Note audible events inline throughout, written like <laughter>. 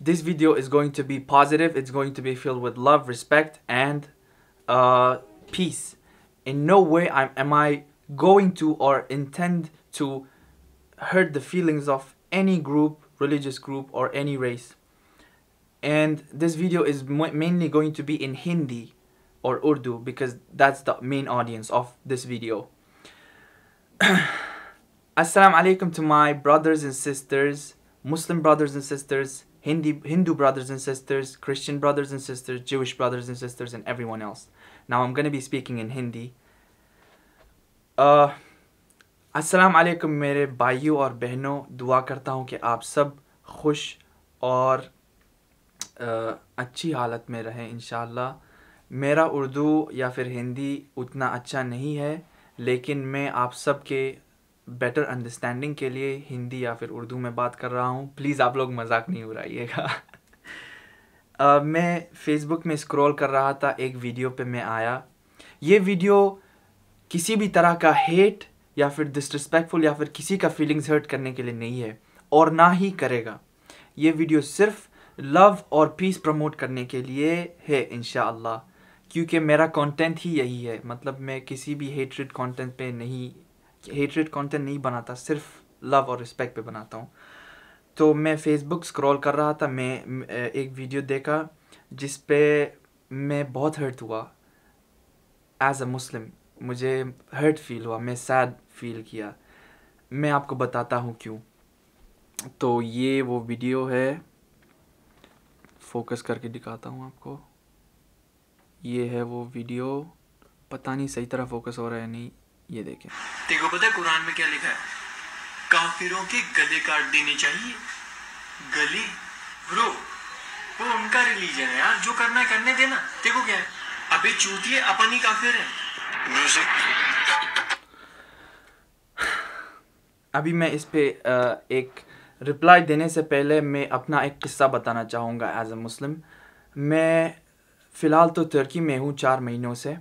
this video is going to be positive. It's going to be filled with love, respect, and uh, peace. In no way I'm, am I going to or intend to hurt the feelings of any group, religious group, or any race. And this video is mainly going to be in Hindi or Urdu because that's the main audience of this video. <clears throat> Assalamu alaikum to my brothers and sisters, Muslim brothers and sisters. Hindi, Hindu brothers and sisters, Christian brothers and sisters, Jewish brothers and sisters, and everyone else. Now I'm going to be speaking in Hindi. Uh, Assalamu alaikum, mere bayu और behno. Dua karta hoon कि aap sab khush aur uh, अच्छी halat mein rahe, इन Mera Urdu ya fir Hindi utna acha nahi hai, lekin मैं aap sab ke better understanding के लिए हिंदी या फिर उर्दू में बात कर रहा हूँ प्लीज़ आप लोग मजाक नहीं उड़ाइएगा uh, <laughs> मैं फेसबुक में स्क्रॉल कर रहा था एक वीडियो पे मैं आया ये वीडियो किसी भी तरह का हेट या फिर डिसरिस्पेक्टफुल या फिर किसी का फीलिंग्स हर्ट करने के लिए नहीं है और ना ही करेगा ये वीडियो सिर्फ लव और पीस प्रमोट करने के लिए है इन क्योंकि मेरा कंटेंट ही यही है मतलब मैं किसी भी हेटरेड कंटेंट पे नहीं हेटरेट कंटेंट नहीं बनाता सिर्फ लव और रिस्पेक्ट पे बनाता हूँ तो मैं फेसबुक स्क्रॉल कर रहा था मैं एक वीडियो देखा जिस पे मैं बहुत हर्ट हुआ एज अ मुस्लिम मुझे हर्ट फील हुआ मैं सैड फील किया मैं आपको बताता हूँ क्यों तो ये वो वीडियो है फोकस करके दिखाता हूँ आपको ये है वो वीडियो पता नहीं सही तरह फोकस हो रहा है नहीं ये देखें देखो पता है कुरान में क्या लिखा है काफिरों के गले काट देने चाहिए गले ब्रो वो उनका रिलीजन है यार जो करना है करने देना देखो क्या है अबे चूतिए अपन ही काफिर है म्यूजिक अभी मैं इस पे एक रिप्लाई देने से पहले मैं अपना एक किस्सा बताना चाहूँगा एज ए मुस्लिम मैं फ़िलहाल तो तुर्की में हूँ चार महीनों से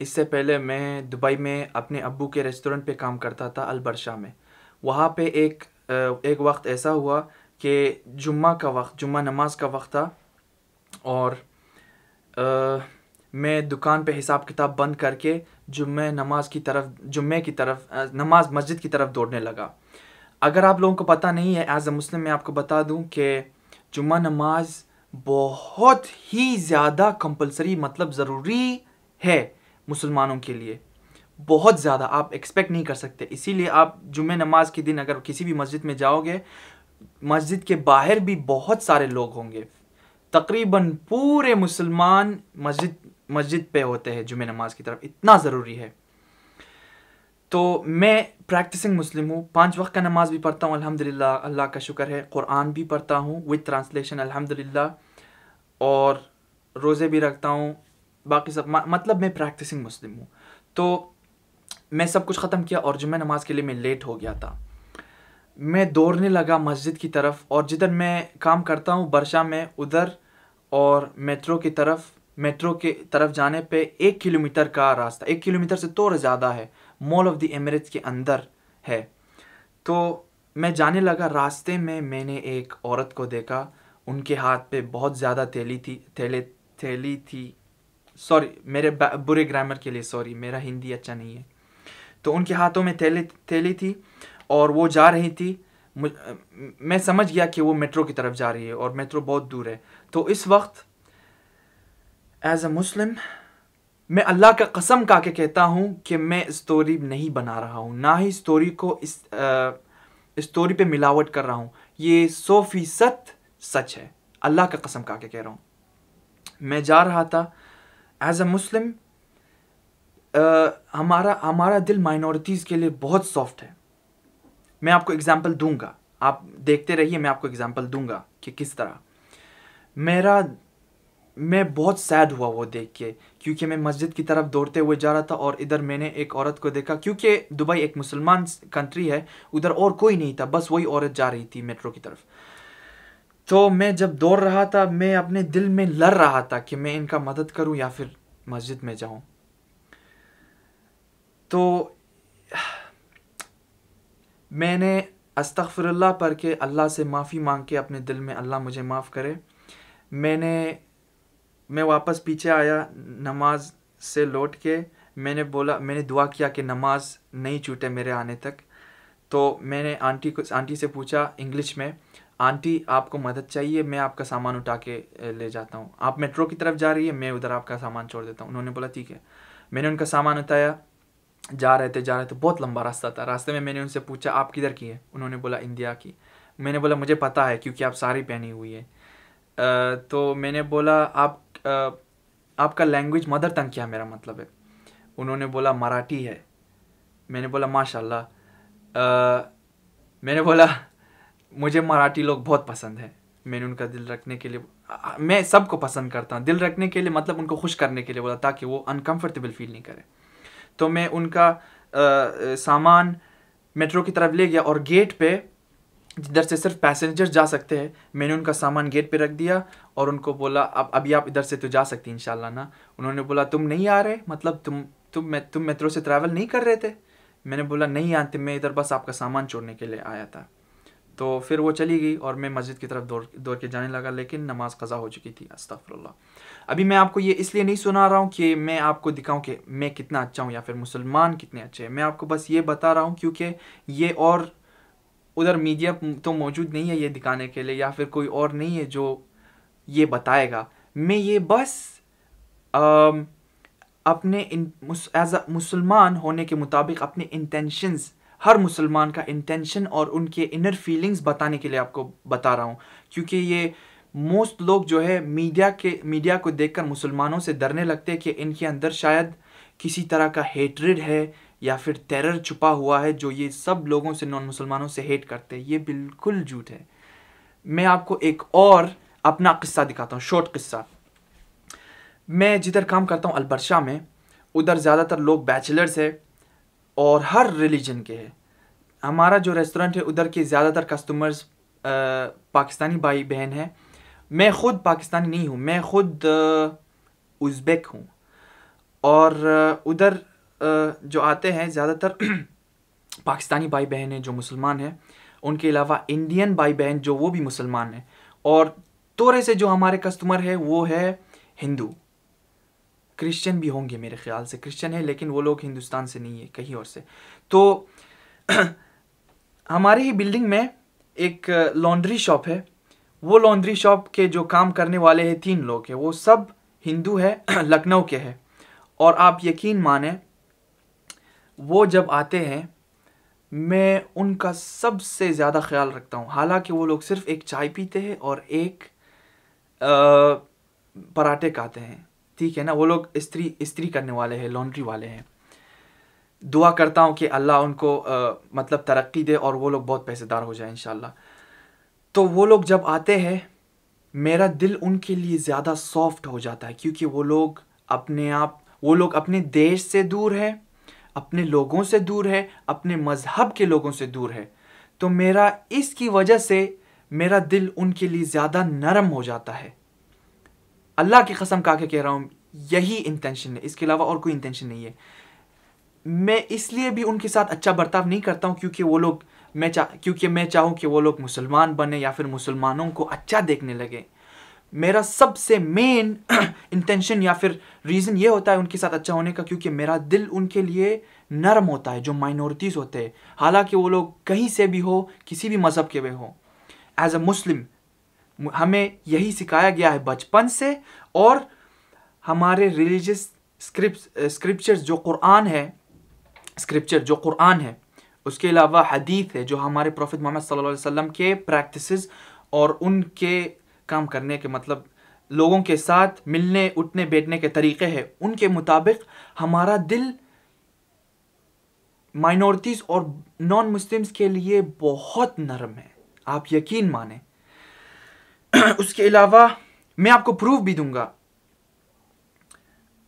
इससे पहले मैं दुबई में अपने अबू के रेस्टोरेंट पे काम करता था अलबरशा में वहाँ पे एक एक वक्त ऐसा हुआ कि जुम्मा का वक्त जुम्मा नमाज का वक्त था और आ, मैं दुकान पे हिसाब किताब बंद करके जुम्मे नमाज की तरफ जुम्मे की तरफ नमाज मस्जिद की तरफ दौड़ने लगा अगर आप लोगों को पता नहीं है एज अ मुस्लिम मैं आपको बता दूं कि जुम्मा नमाज बहुत ही ज़्यादा कंपलसरी मतलब ज़रूरी है मुसलमानों के लिए बहुत ज़्यादा आप एक्सपेक्ट नहीं कर सकते इसीलिए आप जुम्मे नमाज के दिन अगर किसी भी मस्जिद में जाओगे मस्जिद के बाहर भी बहुत सारे लोग होंगे तकरीबन पूरे मुसलमान मस्जिद मस्जिद पे होते हैं जुमे नमाज की तरफ इतना ज़रूरी है तो मैं प्रैक्टिसिंग मुस्लिम हूँ पांच वक्त का नमाज भी पढ़ता हूँ अल्हम्दुलिल्लाह अल्लाह का शुक्र है कुरान भी पढ़ता हूँ विद ट्रांसलेशन अल्हम्दुलिल्लाह और रोज़े भी रखता हूँ बाकी सब मतलब मैं प्रैक्टिसिंग मुस्लिम हूँ तो मैं सब कुछ ख़त्म किया और जुम्मे नमाज के लिए मैं लेट हो गया था मैं दौड़ने लगा मस्जिद की तरफ और जिधर मैं काम करता हूँ बर्षा में उधर और मेट्रो की तरफ मेट्रो के तरफ जाने पे एक किलोमीटर का रास्ता एक किलोमीटर से थोड़ा ज़्यादा है मॉल ऑफ द एमरेट्स के अंदर है तो मैं जाने लगा रास्ते में मैंने एक औरत को देखा उनके हाथ पे बहुत ज़्यादा थैली थी थैले थैली थी सॉरी मेरे बुरे ग्रामर के लिए सॉरी मेरा हिंदी अच्छा नहीं है तो उनके हाथों में थैली थैली थी और वो जा रही थी मैं समझ गया कि वो मेट्रो की तरफ जा रही है और मेट्रो बहुत दूर है तो इस वक्त एज अ मुस्लिम मैं अल्लाह का कसम का के कहता हूँ कि मैं स्टोरी नहीं बना रहा हूँ ना ही स्टोरी को इस स्टोरी पे मिलावट कर रहा हूँ ये सौ फीसद सच है अल्लाह का कसम का के कह रहा हूँ मैं जा रहा था एज अ मुस्लिम हमारा हमारा दिल माइनॉरिटीज़ के लिए बहुत सॉफ्ट है मैं आपको एग्जाम्पल दूंगा आप देखते रहिए मैं आपको एग्जाम्पल दूंगा कि किस तरह मेरा मैं बहुत सैड हुआ वो देख के क्योंकि मैं मस्जिद की तरफ दौड़ते हुए जा रहा था और इधर मैंने एक औरत को देखा क्योंकि दुबई एक मुसलमान कंट्री है उधर और कोई नहीं था बस वही औरत जा रही थी मेट्रो की तरफ तो मैं जब दौड़ रहा था मैं अपने दिल में लड़ रहा था कि मैं इनका मदद करूं या फिर मस्जिद में जाऊं तो मैंने अस्तफ़रल्ला पढ़ के अल्लाह से माफ़ी मांग के अपने दिल में अल्लाह मुझे माफ़ करे मैंने मैं वापस पीछे आया नमाज से लौट के मैंने बोला मैंने दुआ किया कि नमाज नहीं छूटे मेरे आने तक तो मैंने आंटी को आंटी से पूछा इंग्लिश में आंटी आपको मदद चाहिए मैं आपका सामान उठा के ले जाता हूँ आप मेट्रो की तरफ जा रही है मैं उधर आपका सामान छोड़ देता हूँ उन्होंने बोला ठीक है मैंने उनका सामान उठाया जा रहे थे जा रहे थे बहुत लंबा रास्ता था रास्ते में मैंने उनसे पूछा आप किधर की है उन्होंने बोला इंडिया की मैंने बोला मुझे पता है क्योंकि आप सारी पहनी हुई है तो मैंने बोला आप आपका लैंग्वेज मदर टंग क्या मेरा मतलब है उन्होंने बोला मराठी है मैंने बोला माशाल्लाह मैंने बोला मुझे मराठी लोग बहुत पसंद है मैंने उनका दिल रखने के लिए मैं सबको पसंद करता हूँ दिल रखने के लिए मतलब उनको खुश करने के लिए बोला ताकि वो अनकम्फर्टेबल फील नहीं करें तो मैं उनका आ, सामान मेट्रो की तरफ ले गया और गेट पे जिधर से सिर्फ पैसेंजर जा सकते हैं मैंने उनका सामान गेट पे रख दिया और उनको बोला अब अभी आप इधर से तो जा सकती इन ना उन्होंने बोला तुम नहीं आ रहे मतलब तुम तुम मैं तुम मेट्रो से ट्रैवल नहीं कर रहे थे मैंने बोला नहीं आते मैं इधर बस आपका सामान छोड़ने के लिए आया था तो फिर वो चली गई और मैं मस्जिद की तरफ दौड़ दौड़ के जाने लगा लेकिन नमाज कज़ा हो चुकी थी अस्तफ़रल्ला अभी मैं आपको ये इसलिए नहीं सुना रहा हूँ कि मैं आपको दिखाऊँ कि मैं कितना अच्छा हूँ या फिर मुसलमान कितने अच्छे हैं मैं आपको बस ये बता रहा हूँ क्योंकि ये और उधर मीडिया तो मौजूद नहीं है ये दिखाने के लिए या फिर कोई और नहीं है जो ये बताएगा मैं ये बस आ, अपने एज अ मुसलमान होने के मुताबिक अपने इंटेंशंस हर मुसलमान का इंटेंशन और उनके इनर फीलिंग्स बताने के लिए आपको बता रहा हूँ क्योंकि ये मोस्ट लोग जो है मीडिया के मीडिया को देखकर मुसलमानों से डरने लगते हैं कि इनके अंदर शायद किसी तरह का हेट्रेड है या फिर टेरर छुपा हुआ है जो ये सब लोगों से नॉन मुसलमानों से हेट करते हैं ये बिल्कुल झूठ है मैं आपको एक और अपना किस्सा दिखाता हूँ शॉर्ट किस्सा मैं जिधर काम करता हूँ अलबरशा में उधर ज़्यादातर लोग बैचलर्स है और हर रिलीजन के हैं हमारा जो रेस्टोरेंट है उधर के ज़्यादातर कस्टमर्स पाकिस्तानी भाई बहन हैं मैं ख़ुद पाकिस्तानी नहीं हूँ मैं ख़ुद उज़्बेक हूँ और उधर जो आते हैं ज़्यादातर <clears throat> पाकिस्तानी भाई बहन हैं जो मुसलमान हैं उनके अलावा इंडियन भाई बहन जो वो भी मुसलमान हैं और तोरे से जो हमारे कस्टमर है वो है हिंदू क्रिश्चियन भी होंगे मेरे ख्याल से क्रिश्चियन है लेकिन वो लोग हिंदुस्तान से नहीं है कहीं और से तो <clears throat> हमारे ही बिल्डिंग में एक लॉन्ड्री शॉप है वो लॉन्ड्री शॉप के जो काम करने वाले हैं तीन लोग हैं वो सब हिंदू है <clears throat> लखनऊ के हैं और आप यकीन माने वो जब आते हैं मैं उनका सबसे ज़्यादा ख्याल रखता हूँ हालांकि वो लोग सिर्फ एक चाय पीते हैं और एक पराठे खाते हैं ठीक है ना वो लोग स्त्री स्त्री करने वाले हैं लॉन्ड्री वाले हैं दुआ करता हूँ कि अल्लाह उनको आ, मतलब तरक्की दे और वो लोग बहुत पैसेदार हो जाए इन तो वो लोग जब आते हैं मेरा दिल उनके लिए ज़्यादा सॉफ्ट हो जाता है क्योंकि वो लोग अपने आप वो लोग अपने देश से दूर है अपने लोगों से दूर है अपने मज़हब के लोगों से दूर है तो मेरा इसकी वजह से मेरा दिल उनके लिए ज़्यादा नरम हो जाता है अल्लाह की कसम का के कह रहा हूँ यही इंटेंशन है इसके अलावा और कोई इंटेंशन नहीं है मैं इसलिए भी उनके साथ अच्छा बर्ताव नहीं करता हूँ क्योंकि वो लोग मैं चाह क्योंकि मैं चाहूँ कि वो लोग मुसलमान बने या फिर मुसलमानों को अच्छा देखने लगे मेरा सबसे मेन इंटेंशन <clears throat> या फिर रीज़न ये होता है उनके साथ अच्छा होने का क्योंकि मेरा दिल उनके लिए नरम होता है जो माइनॉरिटीज़ होते हैं हालांकि वो लोग कहीं से भी हो किसी भी मज़हब के भी हो एज अ मुस्लिम हमें यही सिखाया गया है बचपन से और हमारे रिलीजियस स्क्रिप्ट स्क्रिप्चर्स जो कुरान है स्क्रिप्चर जो कुरान है उसके अलावा हदीत है जो हमारे प्रोफेट मोहम्मद सल्लल्लाहु अलैहि वसल्लम के प्रैक्टिसेस और उनके काम करने के मतलब लोगों के साथ मिलने उठने बैठने के तरीके हैं उनके मुताबिक हमारा दिल माइनॉरिटीज़ और नॉन मुस्लिम्स के लिए बहुत नरम है आप यकीन माने <clears throat> उसके अलावा मैं आपको प्रूफ भी दूंगा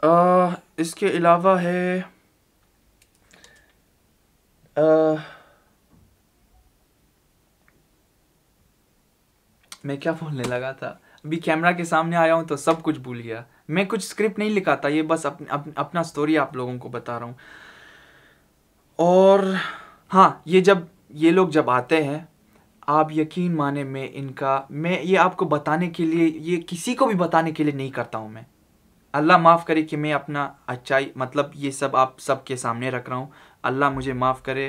आ, इसके अलावा है आ, मैं क्या बोलने लगा था अभी कैमरा के सामने आया हूँ तो सब कुछ भूल गया मैं कुछ स्क्रिप्ट नहीं लिखा था ये बस अपन, अप, अपना स्टोरी आप लोगों को बता रहा हूँ और हाँ ये जब ये लोग जब आते हैं आप यकीन माने मैं इनका मैं ये आपको बताने के लिए ये किसी को भी बताने के लिए नहीं करता हूँ मैं अल्लाह माफ़ करे कि मैं अपना अच्छाई मतलब ये सब आप सब के सामने रख रहा हूँ अल्लाह मुझे माफ़ करे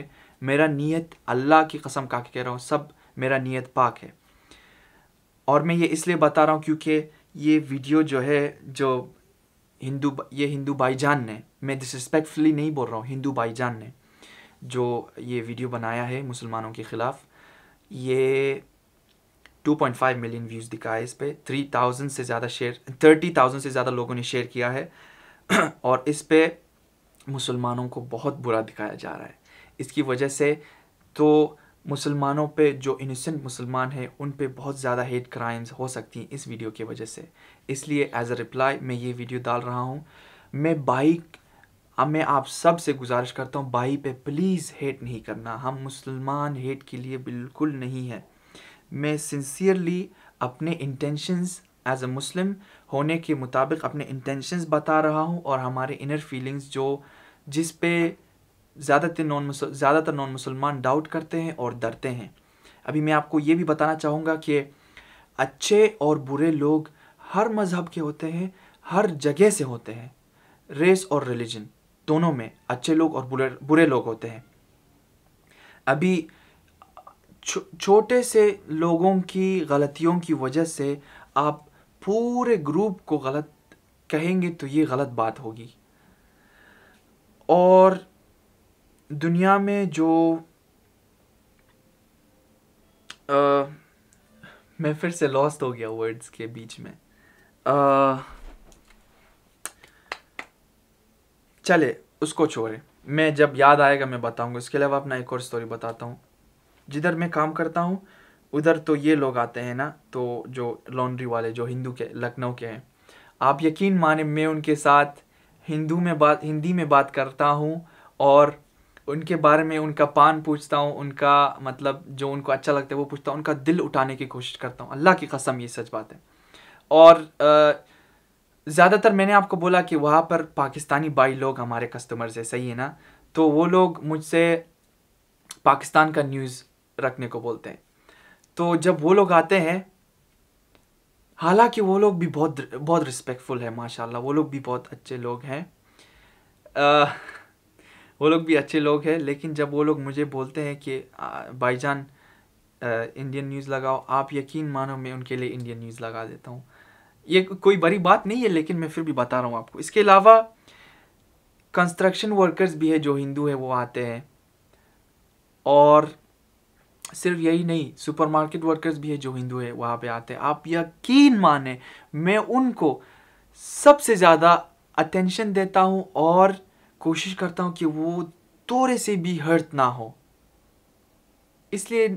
मेरा नीयत अल्लाह की कसम का कह रहा हूँ सब मेरा नीयत पाक है और मैं ये इसलिए बता रहा हूँ क्योंकि ये वीडियो जो है जो हिंदू ये हिंदू भाईजान ने मैं डिसरिस्पेक्टफुली नहीं बोल रहा हूँ हिंदू भाईजान ने जो ये वीडियो बनाया है मुसलमानों के ख़िलाफ़ ये 2.5 मिलियन व्यूज़ दिखा है इस पर थ्री थाउजेंड से ज़्यादा शेयर थर्टी थाउजेंड से ज़्यादा लोगों ने शेयर किया है <clears throat> और इस पर मुसलमानों को बहुत बुरा दिखाया जा रहा है इसकी वजह से तो मुसलमानों पे जो इनोसेंट मुसलमान हैं उन पे बहुत ज़्यादा हेट क्राइम्स हो सकती हैं इस वीडियो की वजह से इसलिए एज अ रिप्लाई मैं ये वीडियो डाल रहा हूँ मैं बाइक अब मैं आप सब से गुजारिश करता हूँ भाई पे प्लीज़ हेट नहीं करना हम मुसलमान हेट के लिए बिल्कुल नहीं है मैं सिंसियरली अपने इंटेंशंस एज अ मुस्लिम होने के मुताबिक अपने इंटेंशंस बता रहा हूँ और हमारे इनर फीलिंग्स जो जिस पे ज़्यादातर नॉन ज़्यादातर नॉन मुसलमान डाउट करते हैं और डरते हैं अभी मैं आपको ये भी बताना चाहूँगा कि अच्छे और बुरे लोग हर मज़हब के होते हैं हर जगह से होते हैं रेस और रिलीजन दोनों में अच्छे लोग और बुरे बुरे लोग होते हैं अभी छोटे छोटे से लोगों की गलतियों की वजह से आप पूरे ग्रुप को गलत कहेंगे तो ये गलत बात होगी और दुनिया में जो आ, मैं फिर से लॉस्ट हो गया वर्ड्स के बीच में आ, चले उसको छोड़े मैं जब याद आएगा मैं बताऊँगा इसके अलावा अपना एक और स्टोरी बताता हूँ जिधर मैं काम करता हूँ उधर तो ये लोग आते हैं ना तो जो लॉन्ड्री वाले जो हिंदू के लखनऊ के हैं आप यकीन माने मैं उनके साथ हिंदू में बात हिंदी में बात करता हूँ और उनके बारे में उनका पान पूछता हूँ उनका मतलब जो उनको अच्छा लगता है वो पूछता हूँ उनका दिल उठाने की कोशिश करता हूँ अल्लाह की कसम ये सच बात है और आ, ज़्यादातर मैंने आपको बोला कि वहाँ पर पाकिस्तानी बाई लोग हमारे कस्टमर्स हैं सही है ना तो वो लोग मुझसे पाकिस्तान का न्यूज़ रखने को बोलते हैं तो जब वो लोग आते हैं हालांकि वो लोग भी बहुत बहुत रिस्पेक्टफुल है माशाल्लाह वो लोग भी बहुत अच्छे लोग हैं वो लोग भी अच्छे लोग हैं लेकिन जब वो लोग मुझे बोलते हैं कि भाईजान इंडियन न्यूज़ लगाओ आप यकीन मानो मैं उनके लिए इंडियन न्यूज़ लगा देता हूँ ये कोई बड़ी बात नहीं है लेकिन मैं फिर भी बता रहा हूँ आपको इसके अलावा कंस्ट्रक्शन वर्कर्स भी है जो हिंदू है वो आते हैं और सिर्फ यही नहीं सुपरमार्केट वर्कर्स भी है जो हिंदू है वहाँ पे आते हैं आप यकीन माने मैं उनको सबसे ज़्यादा अटेंशन देता हूँ और कोशिश करता हूँ कि वो थोड़े से भी हर्ट ना हो इसलिए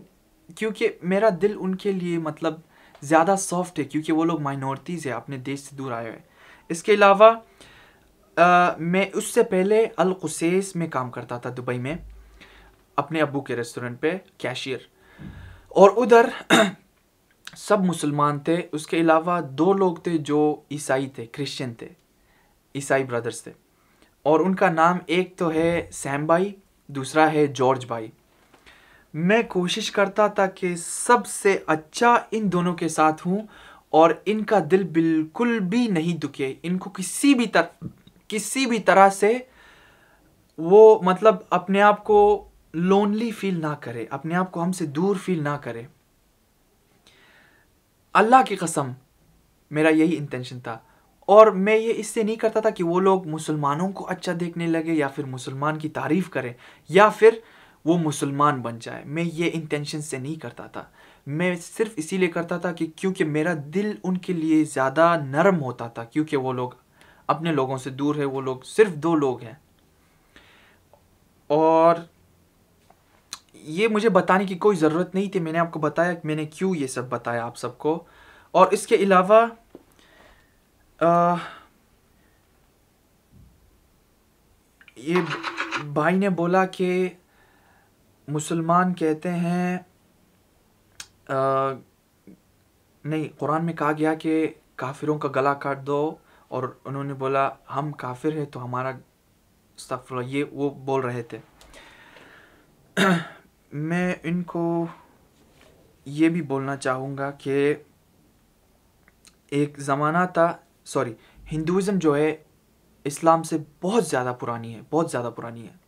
क्योंकि मेरा दिल उनके लिए मतलब ज़्यादा सॉफ्ट है क्योंकि वो लोग माइनॉरिटीज़ है अपने देश से दूर आए हुए इसके अलावा मैं उससे पहले अलकुसेस में काम करता था दुबई में अपने अबू के रेस्टोरेंट पे कैशियर और उधर <clears throat> सब मुसलमान थे उसके अलावा दो लोग थे जो ईसाई थे क्रिश्चियन थे ईसाई ब्रदर्स थे और उनका नाम एक तो है सैम भाई दूसरा है जॉर्ज भाई मैं कोशिश करता था कि सबसे अच्छा इन दोनों के साथ हूँ और इनका दिल बिल्कुल भी नहीं दुखे इनको किसी भी तर किसी भी तरह से वो मतलब अपने आप को लोनली फील ना करे अपने आप को हमसे दूर फील ना करे अल्लाह की कसम मेरा यही इंटेंशन था और मैं ये इससे नहीं करता था कि वो लोग मुसलमानों को अच्छा देखने लगे या फिर मुसलमान की तारीफ़ करें या फिर वो मुसलमान बन जाए मैं ये इंटेंशन से नहीं करता था मैं सिर्फ इसीलिए करता था कि क्योंकि मेरा दिल उनके लिए ज़्यादा नरम होता था क्योंकि वो लोग अपने लोगों से दूर है वो लोग सिर्फ दो लोग हैं और ये मुझे बताने की कोई ज़रूरत नहीं थी मैंने आपको बताया मैंने क्यों ये सब बताया आप सबको और इसके अलावा ये भाई ने बोला कि मुसलमान कहते हैं आ, नहीं कुरान में कहा गया कि काफिरों का गला काट दो और उन्होंने बोला हम काफिर हैं तो हमारा सफ़र ये वो बोल रहे थे <clears throat> मैं इनको ये भी बोलना चाहूँगा कि एक ज़माना था सॉरी हिंदुज़म जो है इस्लाम से बहुत ज़्यादा पुरानी है बहुत ज़्यादा पुरानी है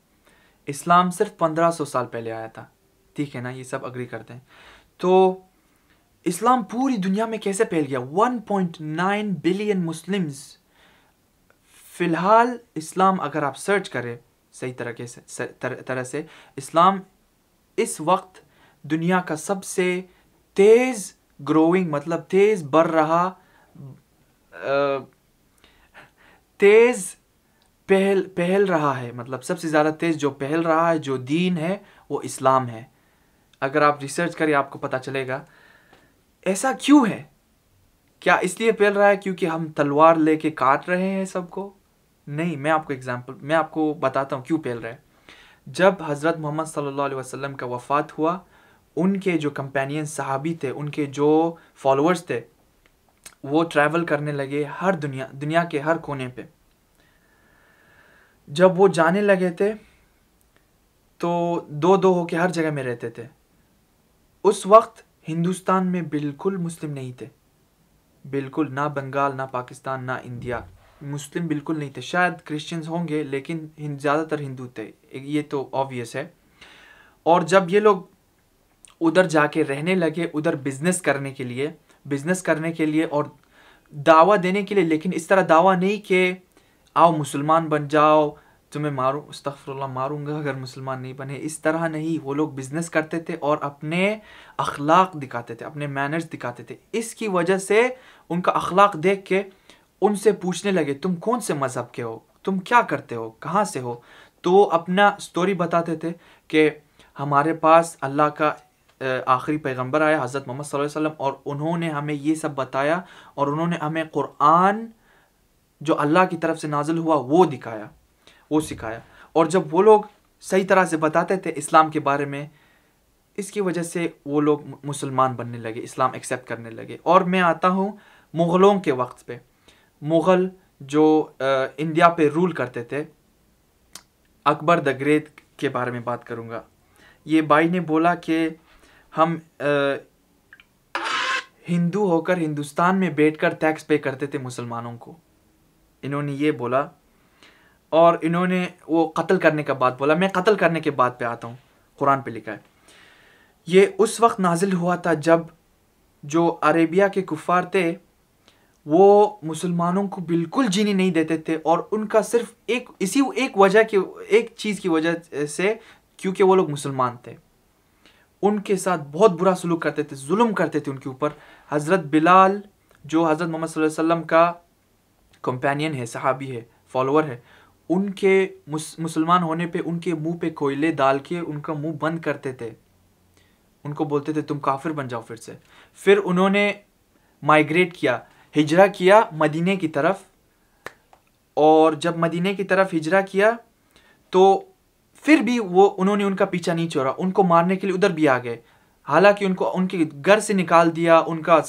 इस्लाम सिर्फ 1500 साल पहले आया था ठीक है ना ये सब अग्री करते हैं तो इस्लाम पूरी दुनिया में कैसे फैल गया 1.9 बिलियन मुस्लिम्स फिलहाल इस्लाम अगर आप सर्च करें सही तरीके से तर, तरह से इस्लाम इस वक्त दुनिया का सबसे तेज़ ग्रोइंग मतलब तेज़ बढ़ रहा तेज़ पहल पहल रहा है मतलब सबसे ज़्यादा तेज़ जो पहल रहा है जो दीन है वो इस्लाम है अगर आप रिसर्च करें आपको पता चलेगा ऐसा क्यों है क्या इसलिए पहल रहा है क्योंकि हम तलवार लेके काट रहे हैं सबको नहीं मैं आपको एग्जाम्पल मैं आपको बताता हूँ क्यों पहल रहा है जब हज़रत मोहम्मद सल्लल्लाहु अलैहि वसल्लम का वफ़ात हुआ उनके जो कंपेनियन साहबी थे उनके जो फॉलोअर्स थे वो ट्रैवल करने लगे हर दुनिया दुनिया के हर कोने पर जब वो जाने लगे थे तो दो दो होके हर जगह में रहते थे उस वक्त हिंदुस्तान में बिल्कुल मुस्लिम नहीं थे बिल्कुल ना बंगाल ना पाकिस्तान ना इंडिया मुस्लिम बिल्कुल नहीं थे शायद क्रिश्चियंस होंगे लेकिन ज़्यादातर हिंदू थे ये तो ऑब्वियस है और जब ये लोग उधर जाके रहने लगे उधर बिजनेस करने के लिए बिजनेस करने के लिए और दावा देने के लिए लेकिन इस तरह दावा नहीं कि आओ मुसलमान बन जाओ तुम्हें मारू अस्तफ़ल्ला मारूंगा अगर मुसलमान नहीं बने इस तरह नहीं वो लोग बिज़नेस करते थे और अपने अखलाक दिखाते थे अपने मैनर्स दिखाते थे इसकी वजह से उनका अखलाक देख के उनसे पूछने लगे तुम कौन से मज़हब के हो तुम क्या करते हो कहाँ से हो तो वो अपना स्टोरी बताते थे कि हमारे पास अल्लाह का आखिरी पैगंबर आया हज़रत मोहम्मद वसल्लम और उन्होंने हमें ये सब बताया और उन्होंने हमें क़ुरान जो अल्लाह की तरफ से नाजिल हुआ वो दिखाया वो सिखाया और जब वो लोग सही तरह से बताते थे इस्लाम के बारे में इसकी वजह से वो लोग मुसलमान बनने लगे इस्लाम एक्सेप्ट करने लगे और मैं आता हूँ मुग़लों के वक्त पे मुग़ल जो इंडिया पे रूल करते थे अकबर द ग्रेट के बारे में बात करूँगा ये भाई ने बोला कि हम हिंदू होकर हिंदुस्तान में बैठकर टैक्स पे करते थे मुसलमानों को इन्होंने ये बोला और इन्होंने वो कत्ल करने का बात बोला मैं कत्ल करने के बाद पे आता हूँ कुरान पे लिखा है ये उस वक्त नाजिल हुआ था जब जो अरेबिया के कुफार थे वो मुसलमानों को बिल्कुल जीने नहीं देते थे और उनका सिर्फ एक इसी एक वजह की एक चीज़ की वजह से क्योंकि वो लोग मुसलमान थे उनके साथ बहुत बुरा सलूक करते थे जुल्म करते थे उनके ऊपर हज़रत बिलाल जो हज़रत मोहम्मद वसल्लम का कंपेनियन है सहाबी है फॉलोअर है उनके मुस, मुसलमान होने पे उनके मुंह पे कोयले डाल के उनका मुंह बंद करते थे उनको बोलते थे तुम काफिर बन जाओ फिर से फिर उन्होंने माइग्रेट किया हिजरा किया मदीने की तरफ और जब मदीने की तरफ हिजरा किया तो फिर भी वो उन्होंने उनका पीछा नहीं छोड़ा उनको मारने के लिए उधर भी आ गए हालांकि उनको उनके घर से निकाल दिया उनका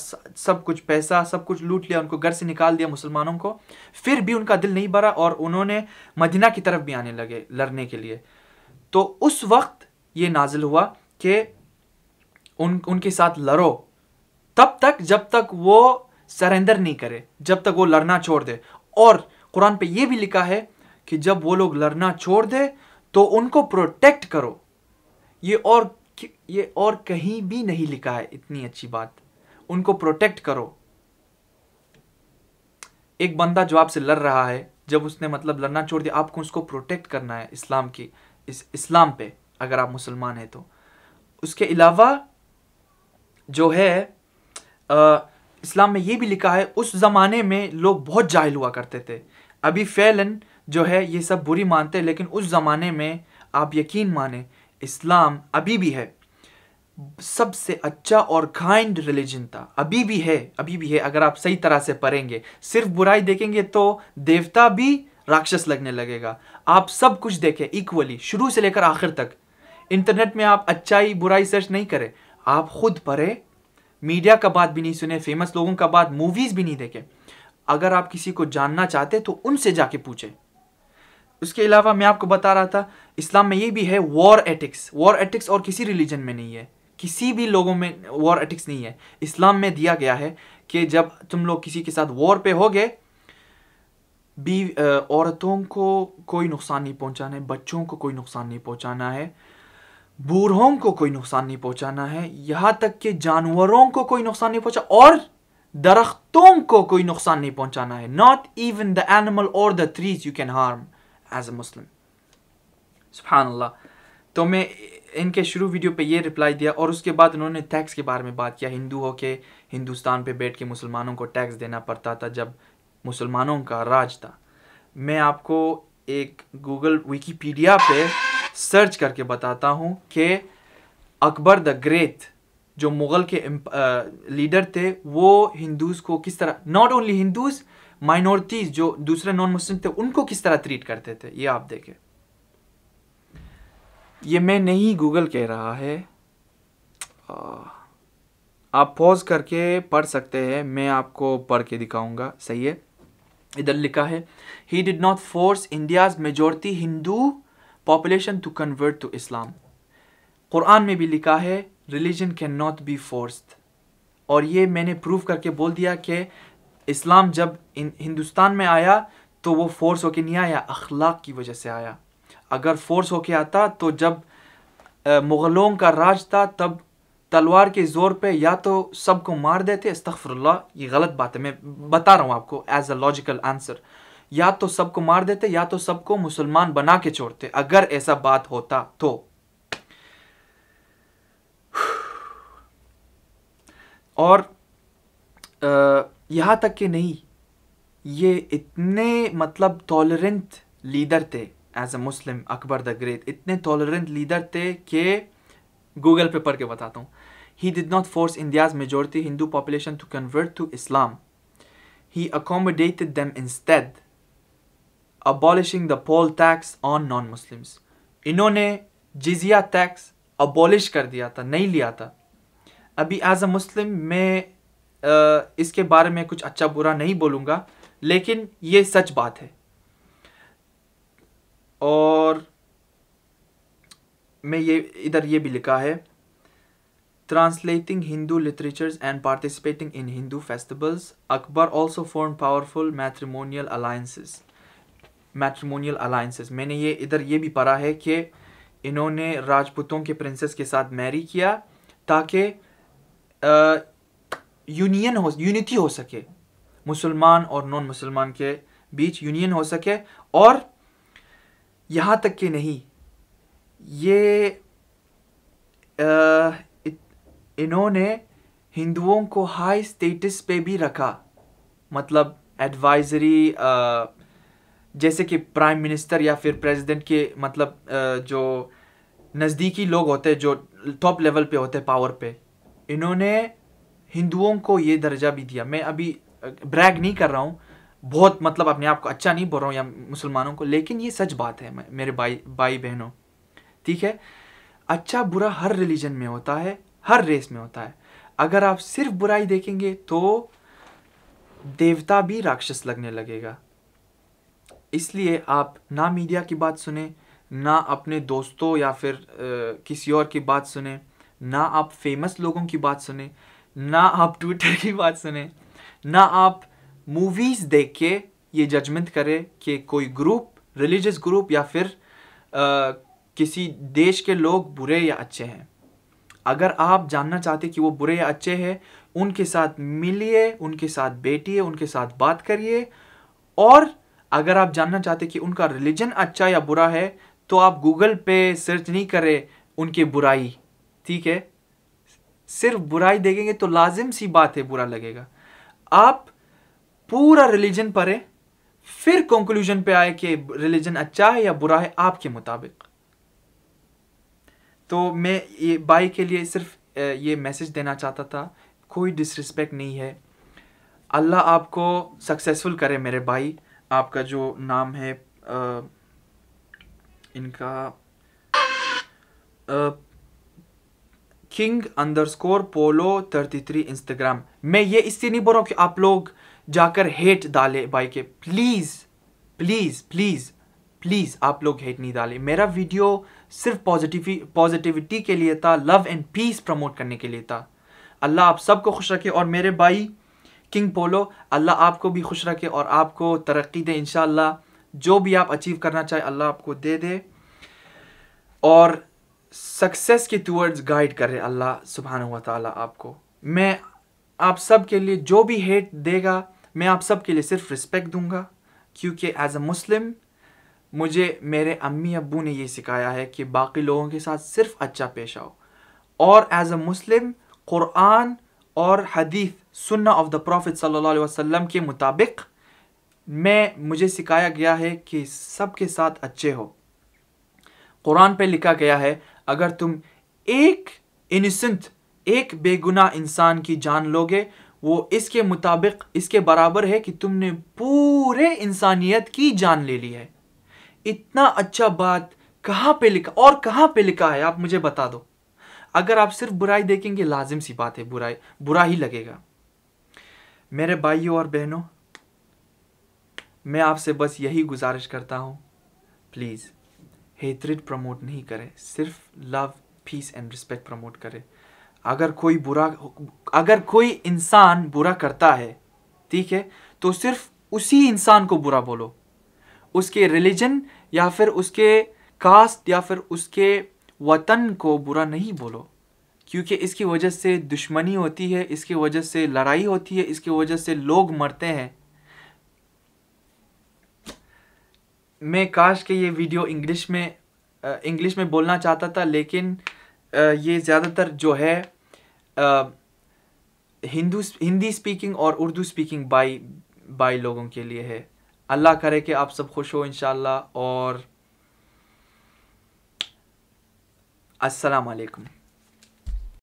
सब कुछ पैसा सब कुछ लूट लिया उनको घर से निकाल दिया मुसलमानों को फिर भी उनका दिल नहीं भरा और उन्होंने मदीना की तरफ भी आने लगे लड़ने के लिए तो उस वक्त ये नाजिल हुआ कि उन उनके साथ लड़ो तब तक जब तक वो सरेंडर नहीं करे जब तक वो लड़ना छोड़ दे और कुरान पे ये भी लिखा है कि जब वो लोग लड़ना छोड़ दे तो उनको प्रोटेक्ट करो ये और ये और कहीं भी नहीं लिखा है इतनी अच्छी बात उनको प्रोटेक्ट करो एक बंदा जो आपसे लड़ रहा है जब उसने मतलब लड़ना छोड़ दिया आपको उसको प्रोटेक्ट करना है इस्लाम की इस इस्लाम पे अगर आप मुसलमान हैं तो उसके अलावा जो है आ, इस्लाम में ये भी लिखा है उस ज़माने में लोग बहुत जाहिल हुआ करते थे अभी फैलन जो है ये सब बुरी मानते लेकिन उस ज़माने में आप यकीन माने इस्लाम अभी भी है सबसे अच्छा और काइंड रिलीजन था अभी भी है अभी भी है अगर आप सही तरह से पढ़ेंगे सिर्फ बुराई देखेंगे तो देवता भी राक्षस लगने लगेगा आप सब कुछ देखें इक्वली शुरू से लेकर आखिर तक इंटरनेट में आप अच्छाई बुराई सर्च नहीं करें आप खुद पढ़े मीडिया का बात भी नहीं सुने फेमस लोगों का बात मूवीज़ भी नहीं देखें अगर आप किसी को जानना चाहते तो उनसे जाके पूछें उसके अलावा मैं आपको बता रहा था इस्लाम में ये भी है वॉर एटिक्स वॉर एटिक्स और किसी रिलीजन में नहीं है किसी भी लोगों में वॉर एटिक्स नहीं है इस्लाम में दिया गया है कि जब तुम लोग किसी के साथ वॉर पे हो गए बी औरतों को कोई नुकसान नहीं पहुंचाना है बच्चों को कोई नुकसान नहीं पहुंचाना है बूढ़ों को कोई नुकसान नहीं पहुंचाना है यहाँ तक कि जानवरों को कोई नुकसान नहीं पहुंचा और दरख्तों को कोई नुकसान नहीं पहुंचाना है नॉट इवन द एनिमल और the trees you can harm as a Muslim सुबहानल्ला तो मैं इनके शुरू वीडियो पे ये रिप्लाई दिया और उसके बाद उन्होंने टैक्स के बारे में बात किया हिंदू हो के हिंदुस्तान पे बैठ के मुसलमानों को टैक्स देना पड़ता था जब मुसलमानों का राज था मैं आपको एक गूगल विकीपीडिया पे सर्च करके बताता हूँ कि अकबर द ग्रेट जो मुग़ल के लीडर थे वो हिंदूज़ को किस तरह नॉट ओनली हिंदूज़ माइनॉरिटीज जो दूसरे नॉन मुस्लिम थे उनको किस तरह ट्रीट करते थे ये आप देखें ये मैं नहीं गूगल कह रहा है आप पॉज करके पढ़ सकते हैं मैं आपको पढ़ के दिखाऊंगा सही है इधर लिखा है he did not force India's majority Hindu population to convert to Islam कुरान में भी लिखा है religion can not be forced और ये मैंने प्रूव करके बोल दिया कि इस्लाम जब इन हिंदुस्तान में आया तो वो फोर्स होके नहीं आया अखलाक की वजह से आया अगर फोर्स होके आता तो जब मुग़लों का राज था तब तलवार के ज़ोर पे या तो सबको मार देते अस्तफ़रल्ला ये गलत बात है मैं बता रहा हूँ आपको एज अ लॉजिकल आंसर या तो सबको मार देते या तो सबको मुसलमान बना के छोड़ते अगर ऐसा बात होता तो और आ, यहाँ तक कि नहीं ये इतने मतलब टॉलरेंट लीडर थे as a Muslim Akbar the great इतने टॉलरेंट लीडर थे कि गूगल पे पढ़ के बताता हूँ he did not force India's majority Hindu population to convert to Islam he accommodated them instead, abolishing the poll tax on non Muslims इन्होंने जिजिया टैक्स अबॉलिश कर दिया था नहीं लिया था अभी एज अ मुस्लिम मैं इसके बारे में कुछ अच्छा बुरा नहीं बोलूँगा लेकिन ये सच बात है और मैं ये इधर ये भी लिखा है translating Hindu literatures and participating in Hindu festivals Akbar also form powerful matrimonial alliances matrimonial alliances मैंने ये इधर ये भी पढ़ा है कि इन्होंने राजपूतों के प्रिंसेस के साथ मैरी किया ताकि यूनियन हो यूनिटी हो सके मुसलमान और नॉन मुसलमान के बीच यूनियन हो सके और यहाँ तक कि नहीं ये इन्होंने हिंदुओं को हाई स्टेटस पे भी रखा मतलब एडवाइजरी जैसे कि प्राइम मिनिस्टर या फिर प्रेसिडेंट के मतलब जो नज़दीकी लोग होते हैं जो टॉप लेवल पे होते हैं पावर पे इन्होंने हिंदुओं को ये दर्जा भी दिया मैं अभी ब्रैग नहीं कर रहा हूँ बहुत मतलब अपने आप को अच्छा नहीं बोल रहा हूँ या मुसलमानों को लेकिन ये सच बात है मेरे भाई भाई बहनों ठीक है अच्छा बुरा हर रिलीजन में होता है हर रेस में होता है अगर आप सिर्फ बुराई देखेंगे तो देवता भी राक्षस लगने लगेगा इसलिए आप ना मीडिया की बात सुने ना अपने दोस्तों या फिर आ, किसी और की बात सुने ना आप फेमस लोगों की बात सुने ना आप ट्विटर की बात सुने ना आप मूवीज़ देख के ये जजमेंट करें कि कोई ग्रुप रिलीजियस ग्रुप या फिर आ, किसी देश के लोग बुरे या अच्छे हैं अगर आप जानना चाहते कि वो बुरे या अच्छे हैं उनके साथ मिलिए उनके साथ बैठिए उनके साथ बात करिए और अगर आप जानना चाहते कि उनका रिलीजन अच्छा या बुरा है तो आप गूगल पे सर्च नहीं करें उनकी बुराई ठीक है सिर्फ बुराई देखेंगे तो लाजिम सी बात है बुरा लगेगा आप पूरा रिलीजन पढ़ें फिर कंक्लूजन पे आए कि रिलीजन अच्छा है या बुरा है आपके मुताबिक तो मैं ये बाई के लिए सिर्फ ये मैसेज देना चाहता था कोई डिसरिस्पेक्ट नहीं है अल्लाह आपको सक्सेसफुल करे मेरे भाई आपका जो नाम है आ, इनका आ, king score polo thirty three Instagram मैं ये इससे नहीं बोल रहा हूँ कि आप लोग जाकर हेट डाले भाई के प्लीज़ प्लीज़ प्लीज़ प्लीज़ आप लोग हेट नहीं डाले मेरा वीडियो सिर्फ पॉजिटिवी पॉजिटिविटी के लिए था लव एंड पीस प्रमोट करने के लिए था अल्लाह आप सबको खुश रखे और मेरे भाई किंग पोलो अल्लाह आपको भी खुश रखे और आपको तरक्की दे इन जो भी आप अचीव करना चाहे अल्लाह आपको दे दे और सक्सेस के टूवर्ड्स गाइड करे अल्लाह सुबहान हुआ ताला आपको मैं आप सब के लिए जो भी हेट देगा मैं आप सब के लिए सिर्फ रिस्पेक्ट दूंगा क्योंकि एज अ मुस्लिम मुझे मेरे अम्मी अबू ने ये सिखाया है कि बाकी लोगों के साथ सिर्फ अच्छा पेश आओ और एज अ मुस्लिम क़ुरान और हदीस सुन्ना ऑफ द प्रॉफिट सल्लल्लाहु अलैहि वसल्लम के मुताबिक मैं मुझे सिखाया गया है कि सबके साथ अच्छे हो कुरान पे लिखा गया है अगर तुम एक इनसेंट एक बेगुना इंसान की जान लोगे वो इसके मुताबिक इसके बराबर है कि तुमने पूरे इंसानियत की जान ले ली है इतना अच्छा बात कहाँ पे लिखा और कहाँ पे लिखा है आप मुझे बता दो अगर आप सिर्फ बुराई देखेंगे लाजिम सी बात है बुराई बुरा ही लगेगा मेरे भाइयों और बहनों मैं आपसे बस यही गुजारिश करता हूँ प्लीज़ हेट्रिड प्रमोट नहीं करे सिर्फ love peace and respect promote करे अगर कोई बुरा अगर कोई इंसान बुरा करता है ठीक है तो सिर्फ उसी इंसान को बुरा बोलो उसके रिलीजन या फिर उसके कास्ट या फिर उसके वतन को बुरा नहीं बोलो क्योंकि इसकी वजह से दुश्मनी होती है इसकी वजह से लड़ाई होती है इसकी वजह से लोग मरते हैं मैं काश के ये वीडियो इंग्लिश में इंग्लिश में बोलना चाहता था लेकिन ये ज़्यादातर जो है हिंदू हिंदी स्पीकिंग और उर्दू स्पीकिंग बाई बाई लोगों के लिए है अल्लाह करे कि आप सब खुश हो इन और अस्सलाम वालेकुम